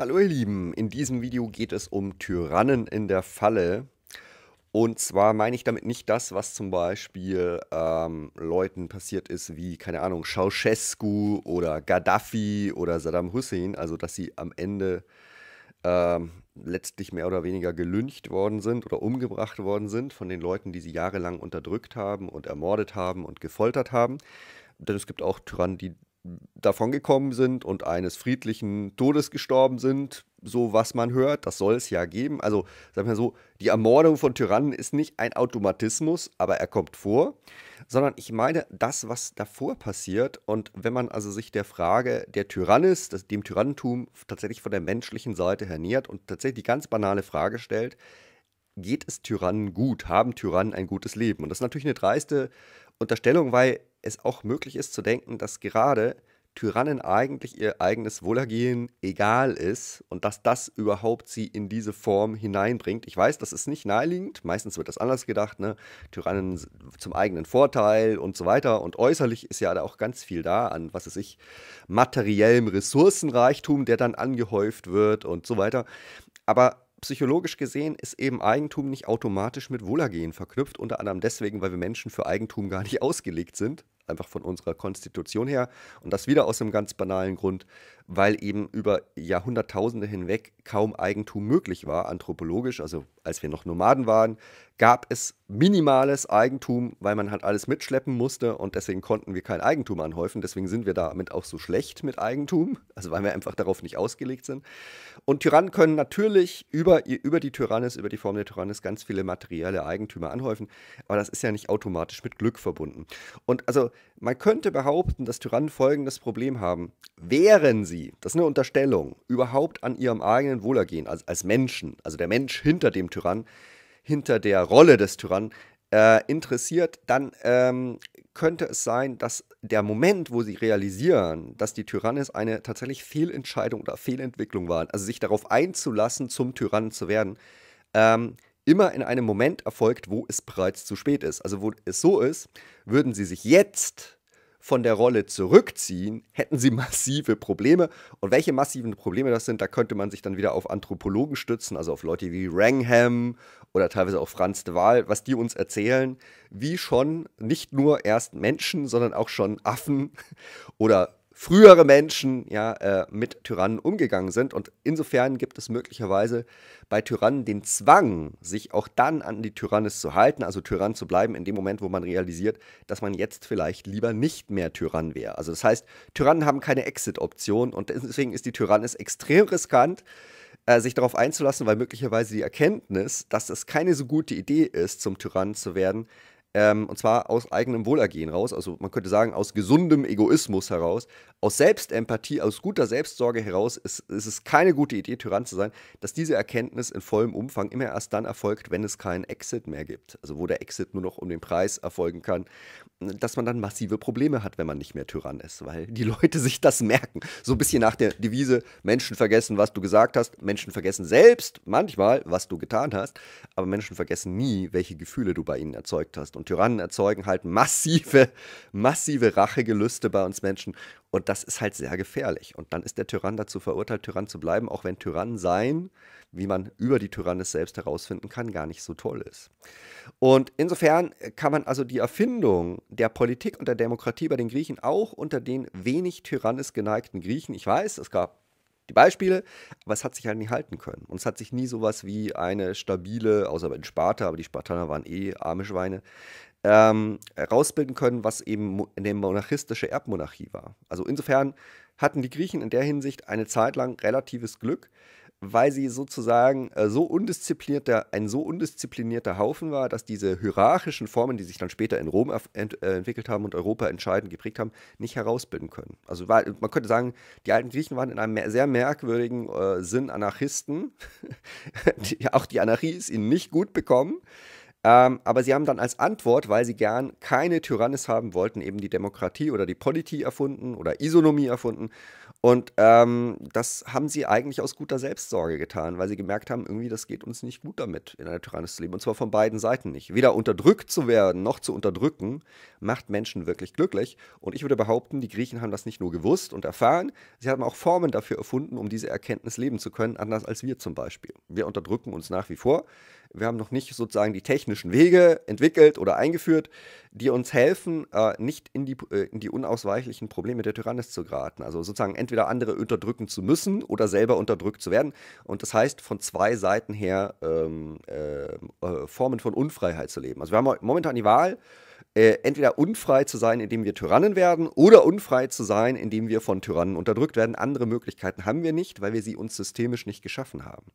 Hallo ihr Lieben, in diesem Video geht es um Tyrannen in der Falle. Und zwar meine ich damit nicht das, was zum Beispiel ähm, Leuten passiert ist, wie, keine Ahnung, Ceausescu oder Gaddafi oder Saddam Hussein, also dass sie am Ende ähm, letztlich mehr oder weniger gelüncht worden sind oder umgebracht worden sind von den Leuten, die sie jahrelang unterdrückt haben und ermordet haben und gefoltert haben. Denn es gibt auch Tyrannen, die davongekommen sind und eines friedlichen Todes gestorben sind, so was man hört, das soll es ja geben. Also sagen wir so, die Ermordung von Tyrannen ist nicht ein Automatismus, aber er kommt vor, sondern ich meine das, was davor passiert. Und wenn man also sich der Frage der Tyrannis, dem Tyrannentum tatsächlich von der menschlichen Seite her nähert und tatsächlich die ganz banale Frage stellt, geht es Tyrannen gut? Haben Tyrannen ein gutes Leben? Und das ist natürlich eine dreiste Unterstellung, weil es auch möglich ist zu denken, dass gerade Tyrannen eigentlich ihr eigenes Wohlergehen egal ist und dass das überhaupt sie in diese Form hineinbringt. Ich weiß, das ist nicht naheliegend, meistens wird das anders gedacht, ne? Tyrannen zum eigenen Vorteil und so weiter und äußerlich ist ja da auch ganz viel da an, was weiß ich, materiellem Ressourcenreichtum, der dann angehäuft wird und so weiter. Aber psychologisch gesehen ist eben Eigentum nicht automatisch mit Wohlergehen verknüpft, unter anderem deswegen, weil wir Menschen für Eigentum gar nicht ausgelegt sind, einfach von unserer Konstitution her. Und das wieder aus einem ganz banalen Grund, weil eben über Jahrhunderttausende hinweg kaum Eigentum möglich war, anthropologisch. Also als wir noch Nomaden waren, gab es minimales Eigentum, weil man halt alles mitschleppen musste und deswegen konnten wir kein Eigentum anhäufen. Deswegen sind wir damit auch so schlecht mit Eigentum, also weil wir einfach darauf nicht ausgelegt sind. Und Tyrannen können natürlich über, über die Tyrannis, über die Form der Tyrannis ganz viele materielle Eigentümer anhäufen, aber das ist ja nicht automatisch mit Glück verbunden. Und also man könnte behaupten, dass Tyrannen folgendes Problem haben. Wären sie, das ist eine Unterstellung, überhaupt an ihrem eigenen Wohlergehen, also als Menschen, also der Mensch hinter dem Tyrann, hinter der Rolle des Tyrannen äh, interessiert, dann ähm, könnte es sein, dass der Moment, wo sie realisieren, dass die Tyrannis eine tatsächlich Fehlentscheidung oder Fehlentwicklung waren, also sich darauf einzulassen, zum Tyrannen zu werden, ähm, immer in einem Moment erfolgt, wo es bereits zu spät ist. Also wo es so ist, würden sie sich jetzt von der Rolle zurückziehen, hätten sie massive Probleme. Und welche massiven Probleme das sind, da könnte man sich dann wieder auf Anthropologen stützen, also auf Leute wie Rangham oder teilweise auch Franz de Waal, was die uns erzählen, wie schon nicht nur erst Menschen, sondern auch schon Affen oder frühere Menschen ja, äh, mit Tyrannen umgegangen sind. Und insofern gibt es möglicherweise bei Tyrannen den Zwang, sich auch dann an die Tyrannis zu halten, also Tyrann zu bleiben, in dem Moment, wo man realisiert, dass man jetzt vielleicht lieber nicht mehr Tyrann wäre. Also das heißt, Tyrannen haben keine Exit-Option und deswegen ist die Tyrannis extrem riskant äh, sich darauf einzulassen, weil möglicherweise die Erkenntnis, dass es keine so gute Idee ist, zum Tyrann zu werden, ähm, und zwar aus eigenem Wohlergehen raus, also man könnte sagen, aus gesundem Egoismus heraus, aus Selbstempathie, aus guter Selbstsorge heraus, ist, ist es keine gute Idee, Tyrann zu sein, dass diese Erkenntnis in vollem Umfang immer erst dann erfolgt, wenn es keinen Exit mehr gibt, also wo der Exit nur noch um den Preis erfolgen kann, dass man dann massive Probleme hat, wenn man nicht mehr Tyrann ist, weil die Leute sich das merken. So ein bisschen nach der Devise, Menschen vergessen, was du gesagt hast, Menschen vergessen selbst manchmal, was du getan hast, aber Menschen vergessen nie, welche Gefühle du bei ihnen erzeugt hast und Tyrannen erzeugen halt massive, massive Rachegelüste bei uns Menschen. Und das ist halt sehr gefährlich. Und dann ist der Tyrann dazu verurteilt, Tyrann zu bleiben, auch wenn Tyrann sein, wie man über die Tyrannis selbst herausfinden kann, gar nicht so toll ist. Und insofern kann man also die Erfindung der Politik und der Demokratie bei den Griechen auch unter den wenig Tyrannis geneigten Griechen, ich weiß, es gab die Beispiele, aber es hat sich halt nie halten können. Und es hat sich nie sowas wie eine stabile, außer bei den Sparta, aber die Spartaner waren eh arme Schweine, ähm, herausbilden können, was eben eine monarchistische Erbmonarchie war. Also insofern hatten die Griechen in der Hinsicht eine Zeit lang relatives Glück, weil sie sozusagen äh, so undisziplinierter, ein so undisziplinierter Haufen war, dass diese hierarchischen Formen, die sich dann später in Rom ent äh, entwickelt haben und Europa entscheidend geprägt haben, nicht herausbilden können. Also war, man könnte sagen, die alten Griechen waren in einem mer sehr merkwürdigen äh, Sinn Anarchisten. die, auch die Anarchie ist ihnen nicht gut bekommen. Ähm, aber sie haben dann als Antwort, weil sie gern keine Tyrannis haben wollten, eben die Demokratie oder die Politie erfunden oder Isonomie erfunden. Und ähm, das haben sie eigentlich aus guter Selbstsorge getan, weil sie gemerkt haben, irgendwie, das geht uns nicht gut damit, in einer Tyrannis zu leben. Und zwar von beiden Seiten nicht. Weder unterdrückt zu werden noch zu unterdrücken, macht Menschen wirklich glücklich. Und ich würde behaupten, die Griechen haben das nicht nur gewusst und erfahren, sie haben auch Formen dafür erfunden, um diese Erkenntnis leben zu können, anders als wir zum Beispiel. Wir unterdrücken uns nach wie vor. Wir haben noch nicht sozusagen die technischen Wege entwickelt oder eingeführt, die uns helfen, äh, nicht in die, äh, in die unausweichlichen Probleme der Tyrannis zu geraten. Also sozusagen entweder andere unterdrücken zu müssen oder selber unterdrückt zu werden. Und das heißt, von zwei Seiten her ähm, äh, äh Formen von Unfreiheit zu leben. Also wir haben momentan die Wahl, äh, entweder unfrei zu sein, indem wir Tyrannen werden, oder unfrei zu sein, indem wir von Tyrannen unterdrückt werden. Andere Möglichkeiten haben wir nicht, weil wir sie uns systemisch nicht geschaffen haben.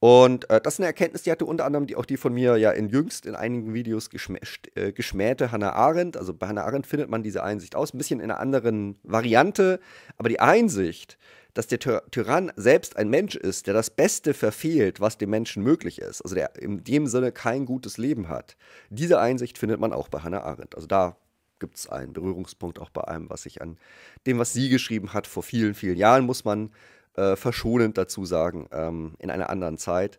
Und äh, das ist eine Erkenntnis, die hatte unter anderem die, auch die von mir ja in jüngst in einigen Videos geschmä äh, geschmähte Hannah Arendt. Also bei Hannah Arendt findet man diese Einsicht aus, ein bisschen in einer anderen Variante. Aber die Einsicht, dass der Ty Tyrann selbst ein Mensch ist, der das Beste verfehlt, was dem Menschen möglich ist, also der in dem Sinne kein gutes Leben hat, diese Einsicht findet man auch bei Hannah Arendt. Also da gibt es einen Berührungspunkt auch bei allem, was ich an dem, was sie geschrieben hat, vor vielen, vielen Jahren muss man äh, verschonend dazu sagen, ähm, in einer anderen Zeit.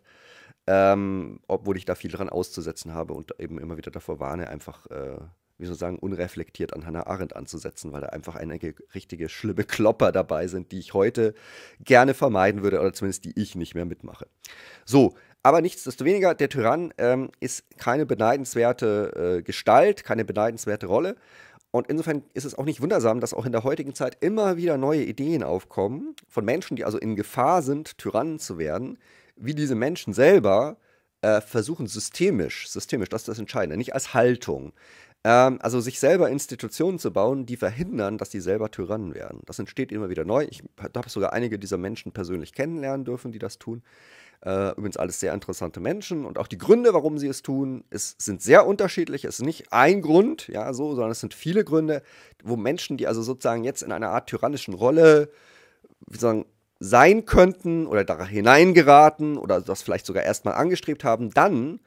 Ähm, obwohl ich da viel dran auszusetzen habe und eben immer wieder davor warne, einfach, äh, wie soll ich sagen, unreflektiert an Hannah Arendt anzusetzen, weil da einfach einige richtige schlimme Klopper dabei sind, die ich heute gerne vermeiden würde oder zumindest die ich nicht mehr mitmache. So, aber nichtsdestoweniger, der Tyrann ähm, ist keine beneidenswerte äh, Gestalt, keine beneidenswerte Rolle. Und insofern ist es auch nicht wundersam, dass auch in der heutigen Zeit immer wieder neue Ideen aufkommen von Menschen, die also in Gefahr sind, Tyrannen zu werden, wie diese Menschen selber äh, versuchen systemisch, systemisch, das ist das Entscheidende, nicht als Haltung, ähm, also sich selber Institutionen zu bauen, die verhindern, dass die selber Tyrannen werden. Das entsteht immer wieder neu. Ich habe sogar einige dieser Menschen persönlich kennenlernen dürfen, die das tun. Äh, übrigens alles sehr interessante Menschen und auch die Gründe, warum sie es tun, ist, sind sehr unterschiedlich. Es ist nicht ein Grund, ja, so, sondern es sind viele Gründe, wo Menschen, die also sozusagen jetzt in einer Art tyrannischen Rolle wie sagen, sein könnten oder da hineingeraten oder das vielleicht sogar erstmal angestrebt haben, dann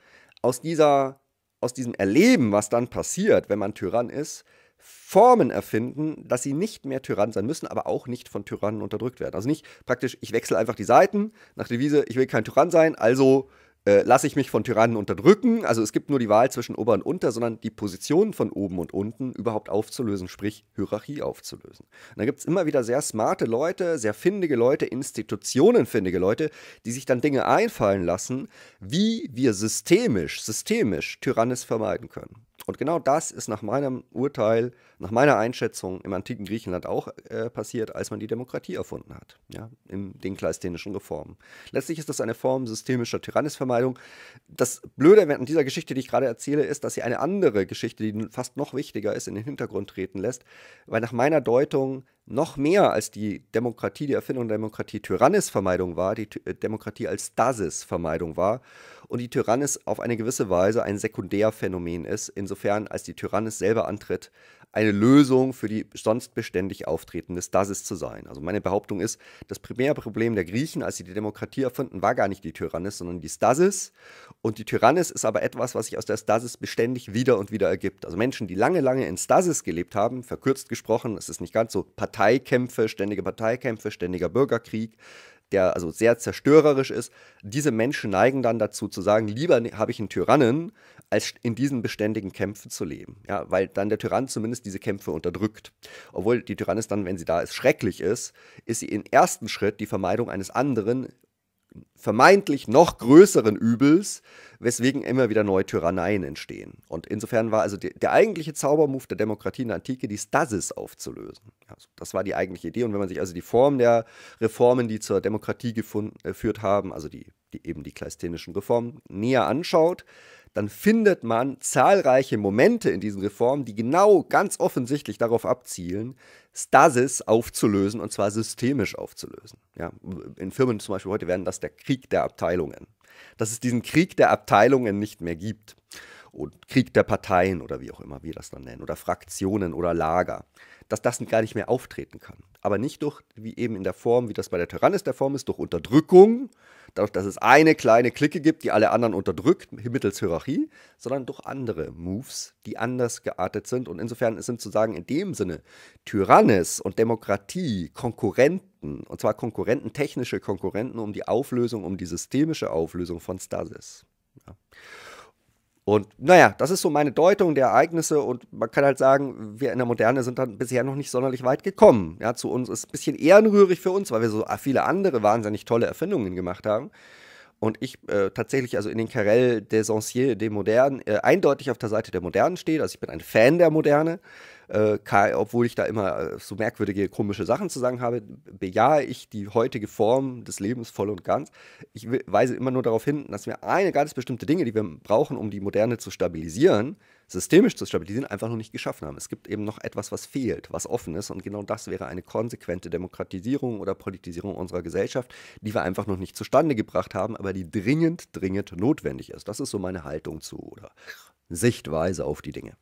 aus dieser aus diesem Erleben, was dann passiert, wenn man Tyrann ist, Formen erfinden, dass sie nicht mehr Tyrann sein müssen, aber auch nicht von Tyrannen unterdrückt werden. Also nicht praktisch, ich wechsle einfach die Seiten nach Devise, ich will kein Tyrann sein, also äh, lasse ich mich von Tyrannen unterdrücken. Also es gibt nur die Wahl zwischen Ober und Unter, sondern die Positionen von oben und unten überhaupt aufzulösen, sprich Hierarchie aufzulösen. Und da gibt es immer wieder sehr smarte Leute, sehr findige Leute, institutionenfindige Leute, die sich dann Dinge einfallen lassen, wie wir systemisch, systemisch Tyrannis vermeiden können. Und genau das ist nach meinem Urteil, nach meiner Einschätzung im antiken Griechenland auch äh, passiert, als man die Demokratie erfunden hat, ja, in den kleisthenischen Reformen. Letztlich ist das eine Form systemischer Tyrannisvermeidung. Das Blöde an dieser Geschichte, die ich gerade erzähle, ist, dass sie eine andere Geschichte, die fast noch wichtiger ist, in den Hintergrund treten lässt, weil nach meiner Deutung noch mehr als die Demokratie, die Erfindung der Demokratie, Tyrannisvermeidung war, die T äh, Demokratie als Stasisvermeidung war und die Tyrannis auf eine gewisse Weise ein Sekundärphänomen ist, insofern als die Tyrannis selber antritt, eine Lösung für die sonst beständig auftretende Stasis zu sein. Also meine Behauptung ist, das primäre Problem der Griechen, als sie die Demokratie erfunden, war gar nicht die Tyrannis, sondern die Stasis und die Tyrannis ist aber etwas, was sich aus der Stasis beständig wieder und wieder ergibt. Also Menschen, die lange, lange in Stasis gelebt haben, verkürzt gesprochen, es ist nicht ganz so, Parteikämpfe, ständige Parteikämpfe, ständiger Bürgerkrieg, der also sehr zerstörerisch ist, diese Menschen neigen dann dazu zu sagen, lieber ne, habe ich einen Tyrannen, als in diesen beständigen Kämpfen zu leben. Ja, weil dann der Tyrann zumindest diese Kämpfe unterdrückt. Obwohl die Tyrannis dann, wenn sie da ist, schrecklich ist, ist sie im ersten Schritt die Vermeidung eines anderen vermeintlich noch größeren Übels, weswegen immer wieder neue Tyranneien entstehen. Und insofern war also die, der eigentliche Zaubermove der Demokratie in der Antike, die Stasis aufzulösen. Also das war die eigentliche Idee. Und wenn man sich also die Form der Reformen, die zur Demokratie äh, geführt haben, also die, die eben die kleistinischen Reformen, näher anschaut, dann findet man zahlreiche Momente in diesen Reformen, die genau ganz offensichtlich darauf abzielen, Stasis aufzulösen und zwar systemisch aufzulösen. Ja, in Firmen zum Beispiel heute werden das der Krieg der Abteilungen. Dass es diesen Krieg der Abteilungen nicht mehr gibt und Krieg der Parteien oder wie auch immer wir das dann nennen oder Fraktionen oder Lager, dass das gar nicht mehr auftreten kann. Aber nicht durch, wie eben in der Form, wie das bei der Tyrannis der Form ist, durch Unterdrückung, dadurch, dass es eine kleine Clique gibt, die alle anderen unterdrückt, mittels Hierarchie, sondern durch andere Moves, die anders geartet sind. Und insofern sind sozusagen in dem Sinne Tyrannis und Demokratie Konkurrenten, und zwar Konkurrenten, technische Konkurrenten um die Auflösung, um die systemische Auflösung von Stasis. Ja. Und naja, das ist so meine Deutung der Ereignisse und man kann halt sagen, wir in der Moderne sind dann bisher noch nicht sonderlich weit gekommen. Ja, zu uns ist ein bisschen ehrenrührig für uns, weil wir so viele andere wahnsinnig tolle Erfindungen gemacht haben. Und ich äh, tatsächlich also in den Carrel des Anciens, des Modernen, äh, eindeutig auf der Seite der Modernen stehe. Also ich bin ein Fan der Moderne äh, obwohl ich da immer äh, so merkwürdige, komische Sachen zu sagen habe, bejahe ich die heutige Form des Lebens voll und ganz. Ich weise immer nur darauf hin, dass wir eine ganz bestimmte Dinge, die wir brauchen, um die Moderne zu stabilisieren, systemisch zu stabilisieren, einfach noch nicht geschaffen haben. Es gibt eben noch etwas, was fehlt, was offen ist. Und genau das wäre eine konsequente Demokratisierung oder Politisierung unserer Gesellschaft, die wir einfach noch nicht zustande gebracht haben, aber die dringend, dringend notwendig ist. Das ist so meine Haltung zu oder Sichtweise auf die Dinge.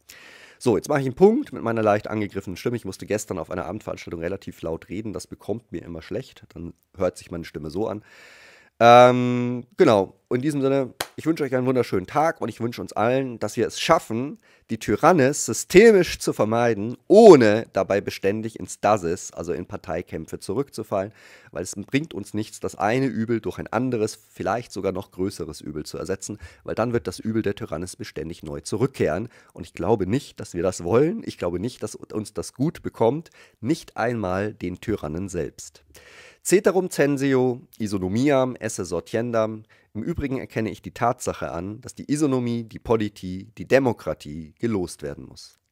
So, jetzt mache ich einen Punkt mit meiner leicht angegriffenen Stimme. Ich musste gestern auf einer Abendveranstaltung relativ laut reden. Das bekommt mir immer schlecht. Dann hört sich meine Stimme so an. Ähm, genau. In diesem Sinne, ich wünsche euch einen wunderschönen Tag und ich wünsche uns allen, dass wir es schaffen, die Tyrannis systemisch zu vermeiden, ohne dabei beständig ins Dasis, also in Parteikämpfe, zurückzufallen, weil es bringt uns nichts, das eine Übel durch ein anderes, vielleicht sogar noch größeres Übel zu ersetzen, weil dann wird das Übel der Tyrannis beständig neu zurückkehren. Und ich glaube nicht, dass wir das wollen. Ich glaube nicht, dass uns das gut bekommt, nicht einmal den Tyrannen selbst. Ceterum censeo isonomiam esse sortiendam. Im Übrigen erkenne ich die Tatsache an, dass die Isonomie, die Politie, die Demokratie gelost werden muss